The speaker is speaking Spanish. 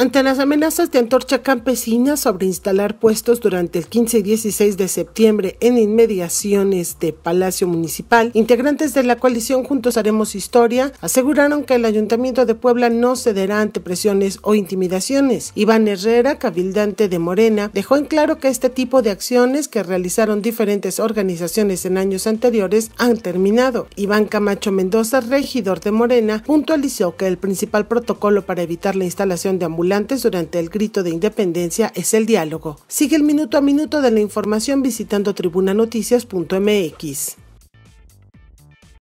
Ante las amenazas de Antorcha Campesina sobre instalar puestos durante el 15 y 16 de septiembre en inmediaciones de Palacio Municipal, integrantes de la coalición Juntos Haremos Historia aseguraron que el Ayuntamiento de Puebla no cederá ante presiones o intimidaciones. Iván Herrera, cabildante de Morena, dejó en claro que este tipo de acciones que realizaron diferentes organizaciones en años anteriores han terminado. Iván Camacho Mendoza, regidor de Morena, puntualizó que el principal protocolo para evitar la instalación de ambulancias durante el grito de independencia es el diálogo. Sigue el minuto a minuto de la información visitando tribunanoticias.mx.